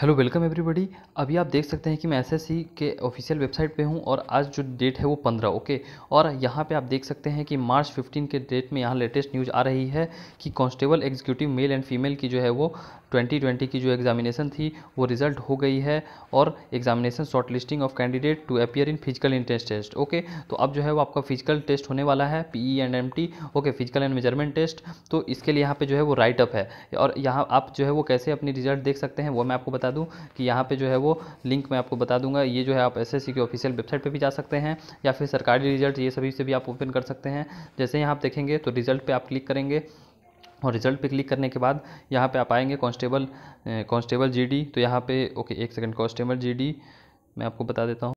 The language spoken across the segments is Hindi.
हेलो वेलकम एवरीबॉडी अभी आप देख सकते हैं कि मैं एसएससी के ऑफिशियल वेबसाइट पे हूँ और आज जो डेट है वो पंद्रह ओके और यहाँ पे आप देख सकते हैं कि मार्च फिफ्टीन के डेट में यहाँ लेटेस्ट न्यूज़ आ रही है कि constable executive male and female की जो है वो 2020 की जो एग्जामिनेशन थी वो रिजल्ट हो गई है और examination short listing of candidate to appear in physical इंटेस्ट टेस्ट ओके तो अब जो है वो आपका फिजिकल टेस्ट होने वाला है P and M T okay physical and measurement test तो इसके लिए यहाँ पर जो है वो राइटअप है और यहाँ आप जो है वो कैसे अपनी रिजल्ट देख सकते हैं वो मैं आपको बता बता दूं कि यहाँ पे जो है वो लिंक मैं आपको बता दूंगा ये जो है आप एस की ऑफिशियल वेबसाइट पे भी जा सकते हैं या फिर सरकारी रिजल्ट ये सभी से भी आप ओपन कर सकते हैं जैसे यहाँ आप देखेंगे तो रिजल्ट पर आप क्लिक करेंगे और रिजल्ट पे क्लिक करने के बाद यहाँ पे आप आएंगे कांस्टेबल कांस्टेबल जीडी तो यहाँ पे ओके एक सेकंड कांस्टेबल जीडी मैं आपको बता देता हूँ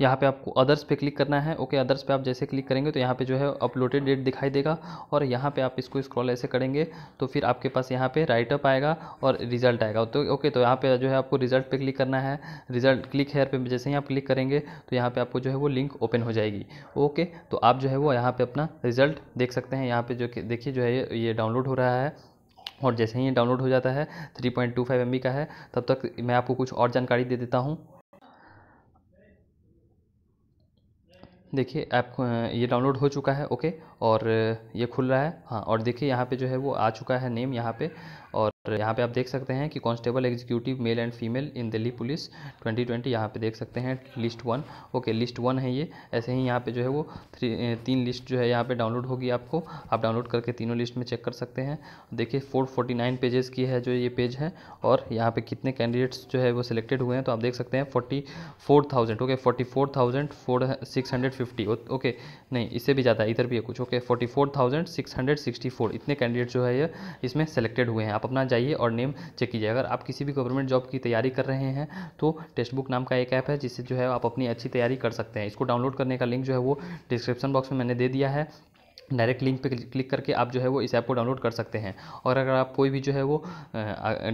यहाँ पे आपको अदर्स पे क्लिक करना है ओके अदर्स पे आप जैसे क्लिक करेंगे तो यहाँ पे जो है अपलोडेड डेट दिखाई देगा और यहाँ पे आप इसको स्क्रॉल ऐसे करेंगे तो फिर आपके पास यहाँ पे राइटअप आएगा और रिजल्ट आएगा तो ओके तो यहाँ पे जो है आपको रिजल्ट पे क्लिक करना है रिजल्ट क्लिक हेयर पे जैसे ही आप क्लिक करेंगे तो यहाँ पर आपको जो है वो लिंक ओपन हो जाएगी ओके तो आप जो है वो यहाँ पर अपना रिजल्ट देख सकते हैं यहाँ पर जो देखिए जो है ये डाउनलोड हो रहा है और जैसे ही ये डाउनलोड हो जाता है थ्री पॉइंट का है तब तक मैं आपको कुछ और जानकारी दे देता हूँ देखिए ऐप ये डाउनलोड हो चुका है ओके और ये खुल रहा है हाँ और देखिए यहाँ पे जो है वो आ चुका है नेम यहाँ पे और यहाँ पे आप देख सकते हैं कि constable executive male and female in Delhi police 2020 twenty यहाँ पे देख सकते हैं list one okay list one है ये ऐसे ही यहाँ पे जो है वो थ्री तीन लिस्ट जो है यहाँ पे डाउनलोड होगी आपको आप डाउनलोड करके तीनों लिस्ट में चेक कर सकते हैं देखिए फोर फोर्टी नाइन पेजेस की है जो ये पेज है और यहाँ पर कितने कैंडिडेट्स जो है वो सिलेक्टेड हुए हैं तो आप देख सकते हैं forty four thousand okay forty four thousand four six hundred fifty okay नहीं इससे भी ज़्यादा इधर भी है कुछ okay forty four thousand six hundred sixty four इतने कैंडिडेट जो है ये इसमें सेलेक्टेड हुए हैं आप अपना जाइए और नेम चेक कीजिए अगर आप किसी भी गवर्नमेंट जॉब की तैयारी कर रहे हैं तो टेक्स्ट बुक नाम का एक ऐप है जिससे जो है आप अपनी अच्छी तैयारी कर सकते हैं इसको डाउनलोड करने का लिंक जो है वो डिस्क्रिप्शन बॉक्स में मैंने दे दिया है डायरेक्ट लिंक पे क्लिक करके आप जो है वो इस ऐप को डाउनलोड कर सकते हैं और अगर आप कोई भी जो है वो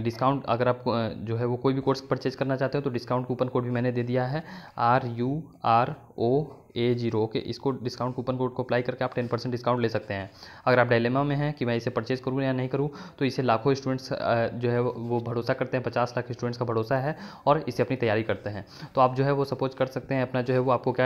डिस्काउंट अगर आप जो है वो कोई भी कोर्स परचेज करना चाहते हो तो डिस्काउंट कूपन कोड भी मैंने दे दिया है R U R O A zero okay इसको डिस्काउंट कूपन कोड को अप्लाई करके आप टेन परसेंट डिस्काउंट ले सकते हैं अगर आप डायलेमा में हैं कि मैं इसे परचेज करूँ या नहीं करूँ तो इसे लाखों स्टूडेंट्स जो है वो भरोसा करते हैं पचास लाख स्टूडेंट्स का भरोसा है और इसे अपनी तैयारी करते हैं तो आप जो है वो सपोज कर सकते हैं अपना जो है वो आपको क्या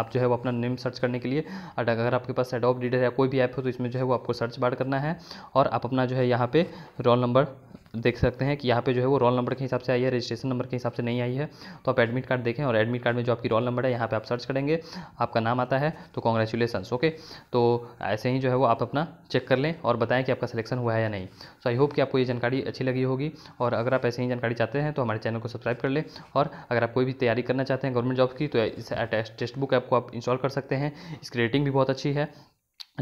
आप जो है वो अपना नेम सर्च करने के लिए अगर आपके पास एडोप डीडर या कोई भी ऐप हो तो इसमें जो है वो आपको सर्च बार करना है और आप अपना जो है यहाँ पर रोल नंबर देख सकते हैं कि यहाँ पे जो है वो रोल नंबर के हिसाब से आई है रजिस्ट्रेशन नंबर के हिसाब से नहीं आई है तो आप एडमिट कार्ड देखें और एडमिट कार्ड में जो आपकी रोल नंबर है यहाँ पे आप सर्च करेंगे आपका नाम आता है तो कॉन्ग्रेचुलेसन ओके तो ऐसे ही जो है वो आप अपना चेक कर लें और बताएं कि आपका सिलेक्शन हुआ है या नहीं सो आई होप कि आपको ये जानकारी अच्छी लगी होगी और अगर आप ऐसे ही जानकारी चाहते हैं तो हमारे चैनल को सब्सक्राइब कर लें और अगर आप कोई भी तैयारी करना चाहते हैं गवर्नमेंट जॉब की तो इस टेस्ट बुक ऐप को आप इंस्टॉल कर सकते हैं इसकी रेटिंग भी बहुत अच्छी है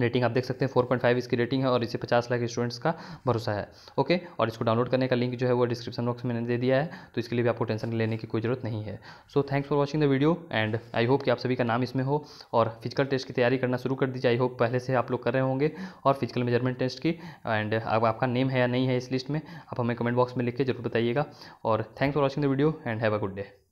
रेटिंग आप देख सकते हैं 4.5 इसकी रेटिंग है और इसे 50 लाख स्टूडेंट्स का भरोसा है ओके और इसको डाउनलोड करने का लिंक जो है वो डिस्क्रिप्शन बॉक्स में दे दिया है तो इसके लिए भी आपको टेंशन लेने की कोई जरूरत नहीं है so thanks for watching the video and I hope कि आप सभी का नाम इसमें हो और फिजिकल टेस्ट की तैयारी करना शुरू कर दीजिए आई होप पहले से आप लोग कर रहे होंगे और फिजिकल मेजरमेंट टेस्ट की एंड अब आपका नेम है या नहीं है इस लिस्ट में आप हमें कमेंट बॉक्स में लिख के जरूर बताइएगा और thanks for watching the video and have a good day